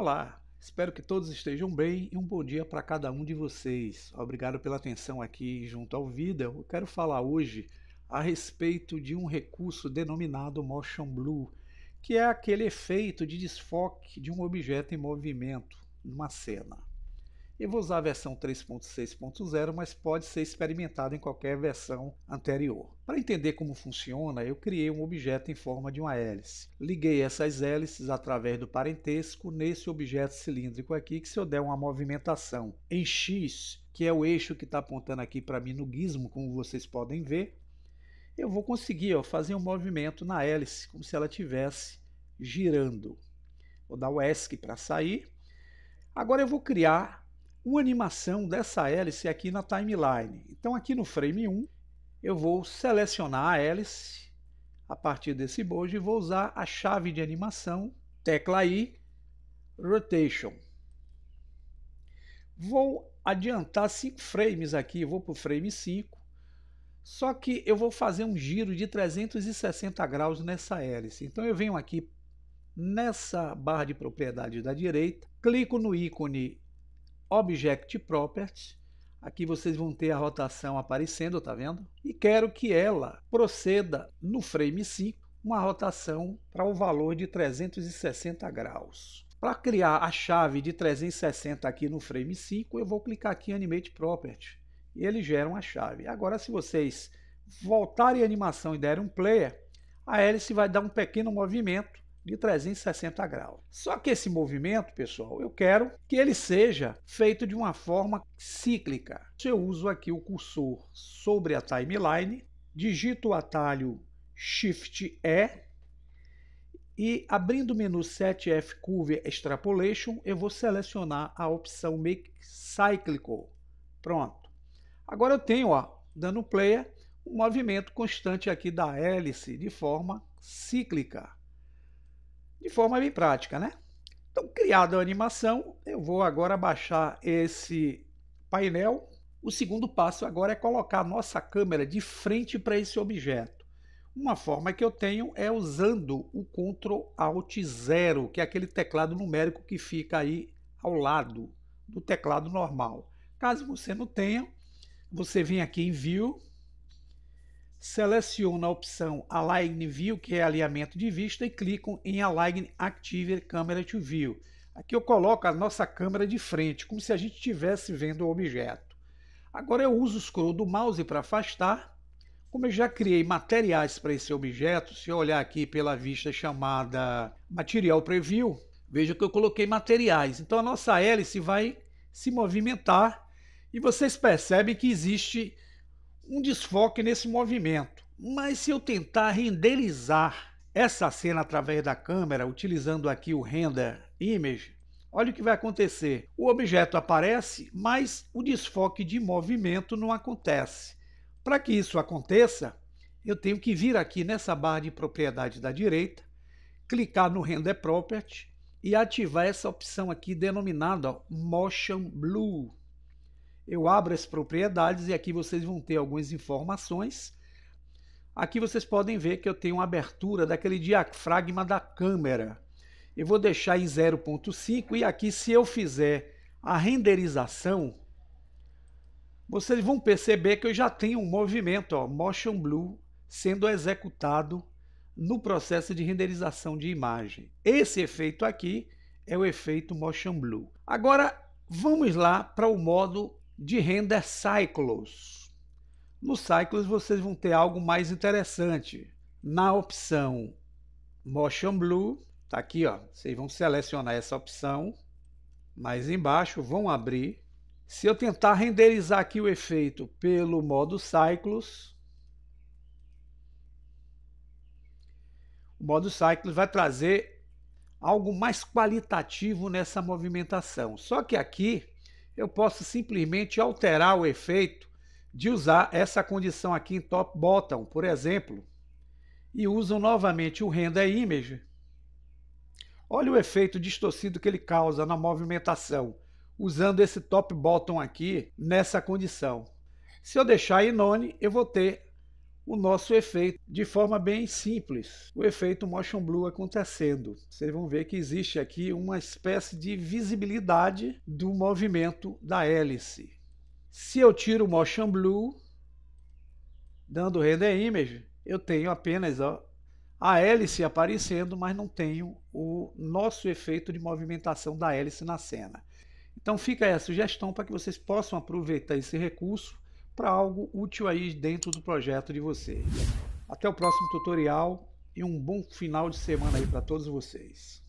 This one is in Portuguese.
Olá, espero que todos estejam bem e um bom dia para cada um de vocês. Obrigado pela atenção aqui junto ao Vida. Eu quero falar hoje a respeito de um recurso denominado Motion Blue, que é aquele efeito de desfoque de um objeto em movimento numa cena. Eu vou usar a versão 3.6.0, mas pode ser experimentado em qualquer versão anterior. Para entender como funciona, eu criei um objeto em forma de uma hélice. Liguei essas hélices através do parentesco nesse objeto cilíndrico aqui, que se eu der uma movimentação em X, que é o eixo que está apontando aqui para mim no gizmo, como vocês podem ver, eu vou conseguir ó, fazer um movimento na hélice, como se ela estivesse girando. Vou dar o ESC para sair. Agora eu vou criar uma animação dessa hélice aqui na timeline. Então aqui no frame 1 eu vou selecionar a hélice a partir desse bojo e vou usar a chave de animação, tecla I, Rotation. Vou adiantar 5 frames aqui, vou para o frame 5, só que eu vou fazer um giro de 360 graus nessa hélice. Então eu venho aqui nessa barra de propriedades da direita, clico no ícone Object Properties. Aqui vocês vão ter a rotação aparecendo, tá vendo? E quero que ela proceda no frame 5 uma rotação para o um valor de 360 graus. Para criar a chave de 360 aqui no frame 5, eu vou clicar aqui em Animate Properties e ele gera uma chave. Agora, se vocês voltarem a animação e derem um player, a hélice vai dar um pequeno movimento de 360 graus. Só que esse movimento, pessoal, eu quero que ele seja feito de uma forma cíclica. Se Eu uso aqui o cursor sobre a timeline, digito o atalho Shift E e abrindo o menu 7F Curve Extrapolation, eu vou selecionar a opção Make Cyclical. Pronto. Agora eu tenho, ó, dando player, um movimento constante aqui da hélice de forma cíclica de forma bem prática, né? Então, criada a animação, eu vou agora baixar esse painel. O segundo passo agora é colocar a nossa câmera de frente para esse objeto. Uma forma que eu tenho é usando o Ctrl Alt 0, que é aquele teclado numérico que fica aí ao lado do teclado normal. Caso você não tenha, você vem aqui em View, seleciono a opção Align View, que é alinhamento de vista, e clico em Align Active Camera to View. Aqui eu coloco a nossa câmera de frente, como se a gente estivesse vendo o objeto. Agora eu uso o scroll do mouse para afastar. Como eu já criei materiais para esse objeto, se eu olhar aqui pela vista chamada Material Preview, veja que eu coloquei materiais. Então a nossa hélice vai se movimentar e vocês percebem que existe um desfoque nesse movimento. Mas se eu tentar renderizar essa cena através da câmera, utilizando aqui o render image, olha o que vai acontecer. O objeto aparece, mas o desfoque de movimento não acontece. Para que isso aconteça, eu tenho que vir aqui nessa barra de propriedade da direita, clicar no Render Property e ativar essa opção aqui denominada Motion Blue eu abro as propriedades e aqui vocês vão ter algumas informações. Aqui vocês podem ver que eu tenho uma abertura daquele diafragma da câmera. Eu vou deixar em 0.5 e aqui se eu fizer a renderização, vocês vão perceber que eu já tenho um movimento, ó, Motion Blue, sendo executado no processo de renderização de imagem. Esse efeito aqui é o efeito Motion Blue. Agora, vamos lá para o modo de render é cycles. No cycles vocês vão ter algo mais interessante. Na opção Motion Blue, tá aqui, ó, vocês vão selecionar essa opção, mais embaixo vão abrir. Se eu tentar renderizar aqui o efeito pelo modo cycles, o modo cycles vai trazer algo mais qualitativo nessa movimentação. Só que aqui eu posso simplesmente alterar o efeito de usar essa condição aqui em Top Bottom, por exemplo, e uso novamente o Render Image. Olha o efeito distorcido que ele causa na movimentação, usando esse Top Bottom aqui nessa condição. Se eu deixar Inone, eu vou ter o nosso efeito de forma bem simples, o efeito motion blue acontecendo. Vocês vão ver que existe aqui uma espécie de visibilidade do movimento da hélice. Se eu tiro o motion blue, dando render image, eu tenho apenas ó, a hélice aparecendo, mas não tenho o nosso efeito de movimentação da hélice na cena. Então fica aí a sugestão para que vocês possam aproveitar esse recurso para algo útil aí dentro do projeto de vocês. Até o próximo tutorial e um bom final de semana aí para todos vocês.